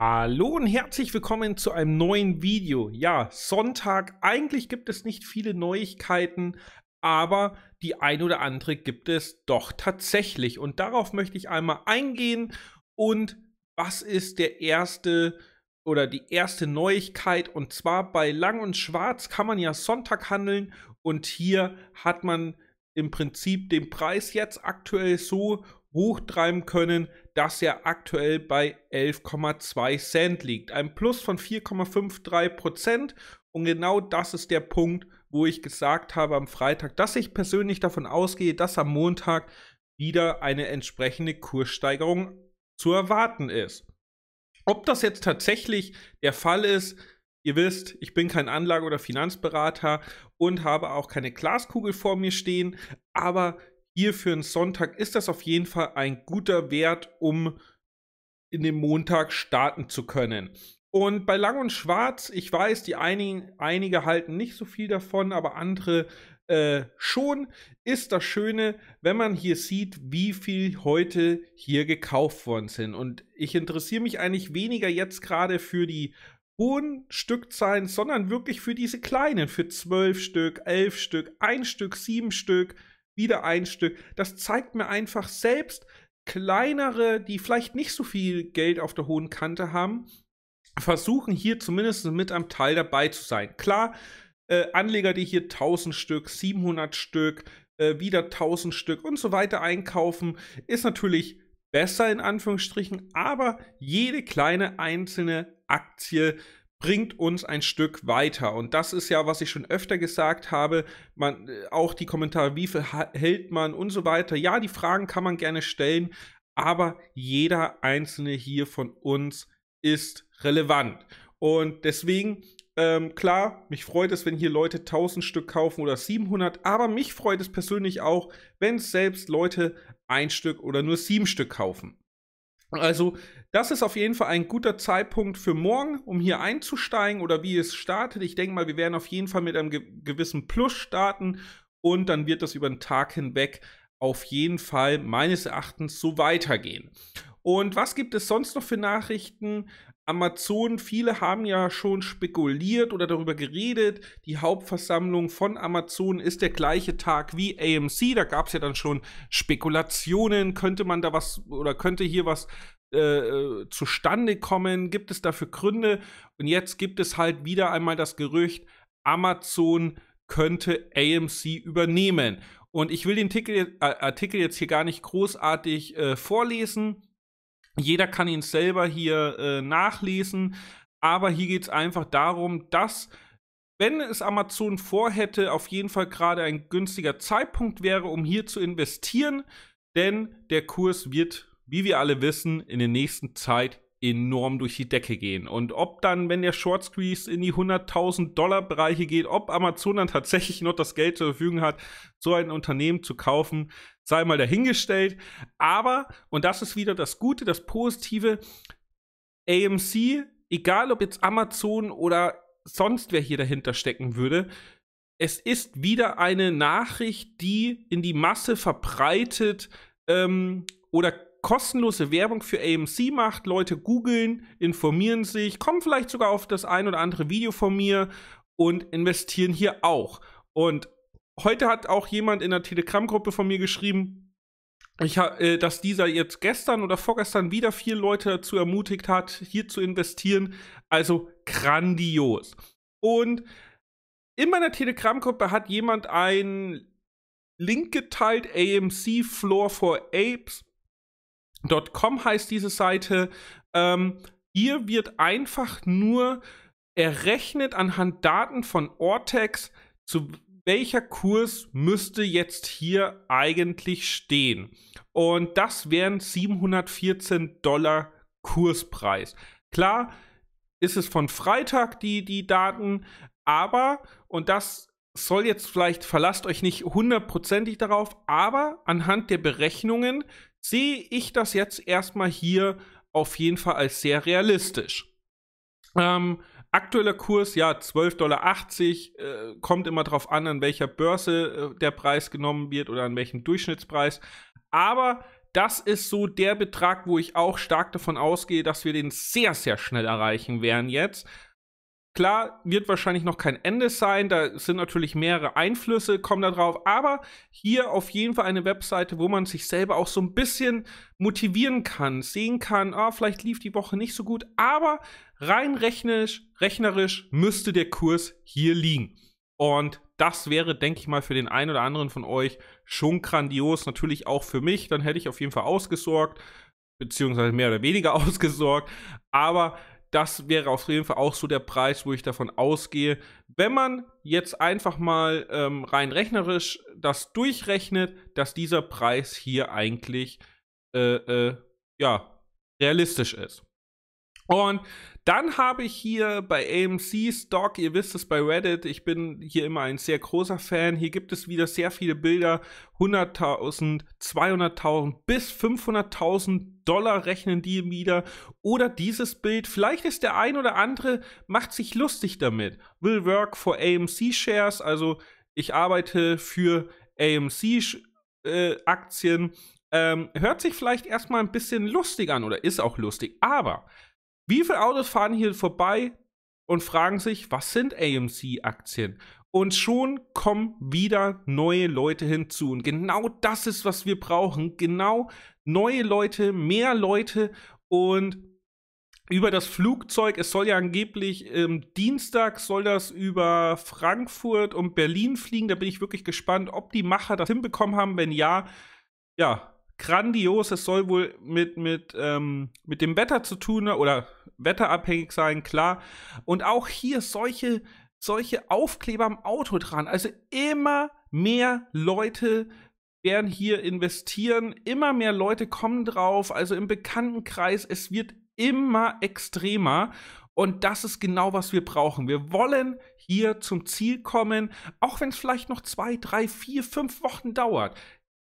Hallo und herzlich willkommen zu einem neuen Video. Ja, Sonntag, eigentlich gibt es nicht viele Neuigkeiten, aber die ein oder andere gibt es doch tatsächlich. Und darauf möchte ich einmal eingehen und was ist der erste oder die erste Neuigkeit? Und zwar bei Lang und Schwarz kann man ja Sonntag handeln und hier hat man im Prinzip den Preis jetzt aktuell so hochtreiben können, das ja aktuell bei 11,2 Cent liegt. Ein Plus von 4,53 Prozent. Und genau das ist der Punkt, wo ich gesagt habe am Freitag, dass ich persönlich davon ausgehe, dass am Montag wieder eine entsprechende Kurssteigerung zu erwarten ist. Ob das jetzt tatsächlich der Fall ist, ihr wisst, ich bin kein Anlage- oder Finanzberater und habe auch keine Glaskugel vor mir stehen, aber hier für einen Sonntag ist das auf jeden Fall ein guter Wert, um in den Montag starten zu können. Und bei Lang und Schwarz, ich weiß, die einigen, einige halten nicht so viel davon, aber andere äh, schon, ist das Schöne, wenn man hier sieht, wie viel heute hier gekauft worden sind. Und ich interessiere mich eigentlich weniger jetzt gerade für die hohen Stückzahlen, sondern wirklich für diese kleinen, für 12 Stück, 11 Stück, 1 Stück, 7 Stück, wieder ein Stück. Das zeigt mir einfach selbst kleinere, die vielleicht nicht so viel Geld auf der hohen Kante haben, versuchen hier zumindest mit am Teil dabei zu sein. Klar, äh, Anleger, die hier 1000 Stück, 700 Stück, äh, wieder 1000 Stück und so weiter einkaufen, ist natürlich besser in Anführungsstrichen, aber jede kleine einzelne Aktie bringt uns ein Stück weiter. Und das ist ja, was ich schon öfter gesagt habe, man, äh, auch die Kommentare, wie viel hält man und so weiter. Ja, die Fragen kann man gerne stellen, aber jeder einzelne hier von uns ist relevant. Und deswegen, ähm, klar, mich freut es, wenn hier Leute 1000 Stück kaufen oder 700, aber mich freut es persönlich auch, wenn selbst Leute ein Stück oder nur sieben Stück kaufen. Also, das ist auf jeden Fall ein guter Zeitpunkt für morgen, um hier einzusteigen oder wie es startet. Ich denke mal, wir werden auf jeden Fall mit einem ge gewissen Plus starten und dann wird das über den Tag hinweg auf jeden Fall meines Erachtens so weitergehen. Und was gibt es sonst noch für Nachrichten? Amazon, viele haben ja schon spekuliert oder darüber geredet, die Hauptversammlung von Amazon ist der gleiche Tag wie AMC, da gab es ja dann schon Spekulationen, könnte man da was oder könnte hier was äh, äh, zustande kommen, gibt es dafür Gründe und jetzt gibt es halt wieder einmal das Gerücht, Amazon könnte AMC übernehmen. Und ich will den äh, Artikel jetzt hier gar nicht großartig äh, vorlesen jeder kann ihn selber hier äh, nachlesen. Aber hier geht es einfach darum, dass, wenn es Amazon vorhätte, auf jeden Fall gerade ein günstiger Zeitpunkt wäre, um hier zu investieren. Denn der Kurs wird, wie wir alle wissen, in der nächsten Zeit enorm durch die Decke gehen. Und ob dann, wenn der Short Squeeze in die 100.000 Dollar Bereiche geht, ob Amazon dann tatsächlich noch das Geld zur Verfügung hat, so ein Unternehmen zu kaufen, sei mal dahingestellt. Aber, und das ist wieder das Gute, das Positive, AMC, egal ob jetzt Amazon oder sonst wer hier dahinter stecken würde, es ist wieder eine Nachricht, die in die Masse verbreitet ähm, oder kostenlose Werbung für AMC macht. Leute googeln, informieren sich, kommen vielleicht sogar auf das ein oder andere Video von mir und investieren hier auch. Und heute hat auch jemand in der Telegram-Gruppe von mir geschrieben, hab, äh, dass dieser jetzt gestern oder vorgestern wieder vier Leute dazu ermutigt hat, hier zu investieren. Also grandios. Und in meiner Telegram-Gruppe hat jemand einen Link geteilt, AMC Floor for Apes. Com heißt diese Seite. Ähm, hier wird einfach nur errechnet anhand Daten von Ortex, zu welcher Kurs müsste jetzt hier eigentlich stehen. Und das wären 714 Dollar Kurspreis. Klar ist es von Freitag die, die Daten, aber, und das soll jetzt vielleicht, verlasst euch nicht hundertprozentig darauf, aber anhand der Berechnungen sehe ich das jetzt erstmal hier auf jeden Fall als sehr realistisch. Ähm, aktueller Kurs, ja, 12,80 Dollar, äh, kommt immer darauf an, an welcher Börse äh, der Preis genommen wird oder an welchem Durchschnittspreis. Aber das ist so der Betrag, wo ich auch stark davon ausgehe, dass wir den sehr, sehr schnell erreichen werden jetzt. Klar, wird wahrscheinlich noch kein Ende sein. Da sind natürlich mehrere Einflüsse, kommen da drauf. Aber hier auf jeden Fall eine Webseite, wo man sich selber auch so ein bisschen motivieren kann, sehen kann, ah, vielleicht lief die Woche nicht so gut, aber rein rechnerisch, rechnerisch müsste der Kurs hier liegen. Und das wäre, denke ich mal, für den einen oder anderen von euch schon grandios. Natürlich auch für mich. Dann hätte ich auf jeden Fall ausgesorgt, beziehungsweise mehr oder weniger ausgesorgt. Aber das wäre auf jeden Fall auch so der Preis, wo ich davon ausgehe. Wenn man jetzt einfach mal ähm, rein rechnerisch das durchrechnet, dass dieser Preis hier eigentlich äh, äh, ja, realistisch ist. Und dann habe ich hier bei AMC Stock, ihr wisst es bei Reddit, ich bin hier immer ein sehr großer Fan. Hier gibt es wieder sehr viele Bilder. 100.000, 200.000 bis 500.000 Dollar rechnen die wieder. Oder dieses Bild, vielleicht ist der ein oder andere, macht sich lustig damit. Will work for AMC Shares, also ich arbeite für AMC äh, Aktien. Ähm, hört sich vielleicht erstmal ein bisschen lustig an oder ist auch lustig, aber wie viele Autos fahren hier vorbei und fragen sich, was sind AMC-Aktien? Und schon kommen wieder neue Leute hinzu. Und genau das ist, was wir brauchen. Genau neue Leute, mehr Leute und über das Flugzeug. Es soll ja angeblich ähm, Dienstag soll das über Frankfurt und Berlin fliegen. Da bin ich wirklich gespannt, ob die Macher das hinbekommen haben. Wenn ja, ja, grandios. Es soll wohl mit, mit, ähm, mit dem Wetter zu tun ne, oder wetterabhängig sein, klar. Und auch hier solche, solche Aufkleber am Auto dran. Also immer mehr Leute werden hier investieren, immer mehr Leute kommen drauf, also im Bekanntenkreis, es wird immer extremer. Und das ist genau, was wir brauchen. Wir wollen hier zum Ziel kommen, auch wenn es vielleicht noch zwei, drei, vier, fünf Wochen dauert.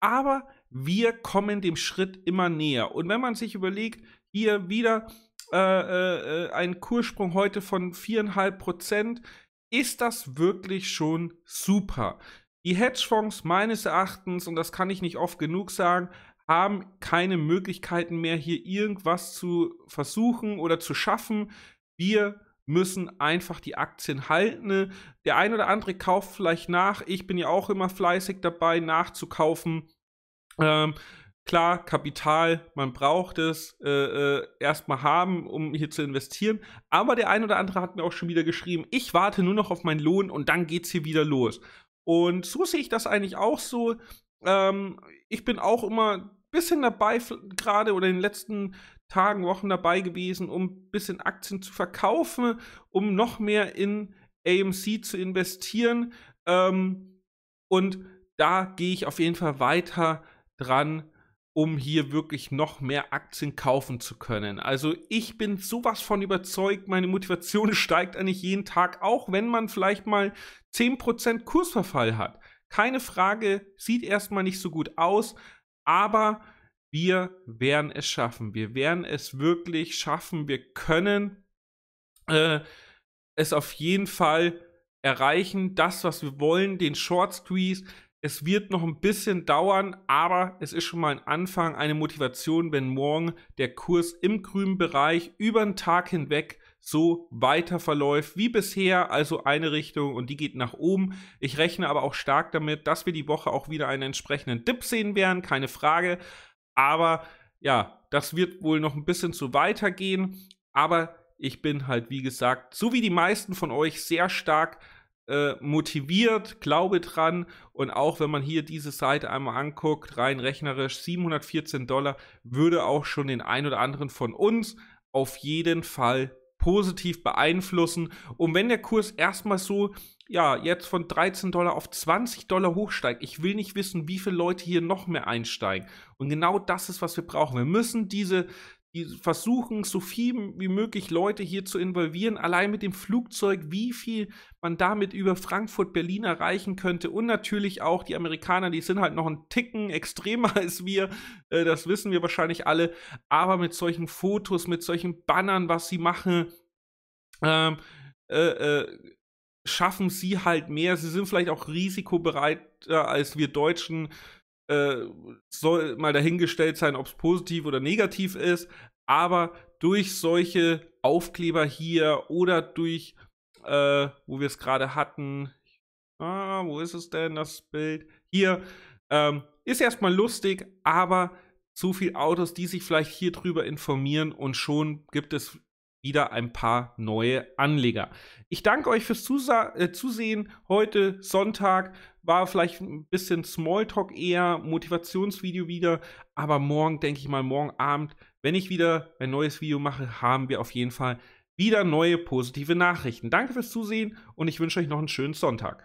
Aber wir kommen dem Schritt immer näher. Und wenn man sich überlegt, hier wieder äh, äh, äh ein Kurssprung heute von 4,5 Prozent, ist das wirklich schon super. Die Hedgefonds meines Erachtens, und das kann ich nicht oft genug sagen, haben keine Möglichkeiten mehr, hier irgendwas zu versuchen oder zu schaffen. Wir müssen einfach die Aktien halten. Der ein oder andere kauft vielleicht nach. Ich bin ja auch immer fleißig dabei, nachzukaufen. Ähm, klar, Kapital, man braucht es äh, äh, erstmal haben, um hier zu investieren. Aber der ein oder andere hat mir auch schon wieder geschrieben, ich warte nur noch auf meinen Lohn und dann geht es hier wieder los. Und so sehe ich das eigentlich auch so. Ähm, ich bin auch immer ein bisschen dabei, gerade oder in den letzten Tagen, Wochen dabei gewesen, um ein bisschen Aktien zu verkaufen, um noch mehr in AMC zu investieren. Ähm, und da gehe ich auf jeden Fall weiter dran, um hier wirklich noch mehr Aktien kaufen zu können. Also ich bin sowas von überzeugt, meine Motivation steigt eigentlich jeden Tag, auch wenn man vielleicht mal 10% Kursverfall hat. Keine Frage, sieht erstmal nicht so gut aus, aber wir werden es schaffen. Wir werden es wirklich schaffen. Wir können äh, es auf jeden Fall erreichen. Das, was wir wollen, den Short Squeeze, es wird noch ein bisschen dauern, aber es ist schon mal ein Anfang, eine Motivation, wenn morgen der Kurs im grünen Bereich über den Tag hinweg so weiter verläuft wie bisher, also eine Richtung und die geht nach oben. Ich rechne aber auch stark damit, dass wir die Woche auch wieder einen entsprechenden Dip sehen werden, keine Frage. Aber ja, das wird wohl noch ein bisschen zu weitergehen. Aber ich bin halt, wie gesagt, so wie die meisten von euch sehr stark äh, motiviert, glaube dran. Und auch wenn man hier diese Seite einmal anguckt, rein rechnerisch 714 Dollar würde auch schon den ein oder anderen von uns auf jeden Fall positiv beeinflussen. Und wenn der Kurs erstmal so, ja, jetzt von 13 Dollar auf 20 Dollar hochsteigt, ich will nicht wissen, wie viele Leute hier noch mehr einsteigen. Und genau das ist, was wir brauchen. Wir müssen diese, die versuchen, so viel wie möglich Leute hier zu involvieren, allein mit dem Flugzeug, wie viel man damit über Frankfurt, Berlin erreichen könnte. Und natürlich auch die Amerikaner, die sind halt noch ein Ticken extremer als wir, äh, das wissen wir wahrscheinlich alle. Aber mit solchen Fotos, mit solchen Bannern, was sie machen, ähm, äh, äh, schaffen sie halt mehr. Sie sind vielleicht auch risikobereiter als wir Deutschen äh, soll mal dahingestellt sein, ob es positiv oder negativ ist, aber durch solche Aufkleber hier oder durch, äh, wo wir es gerade hatten, ah, wo ist es denn, das Bild? Hier, ähm, ist erstmal lustig, aber zu viele Autos, die sich vielleicht hier drüber informieren und schon gibt es wieder ein paar neue Anleger. Ich danke euch fürs Zusa äh, Zusehen. Heute Sonntag war vielleicht ein bisschen Smalltalk eher, Motivationsvideo wieder, aber morgen denke ich mal, morgen Abend, wenn ich wieder ein neues Video mache, haben wir auf jeden Fall wieder neue positive Nachrichten. Danke fürs Zusehen und ich wünsche euch noch einen schönen Sonntag.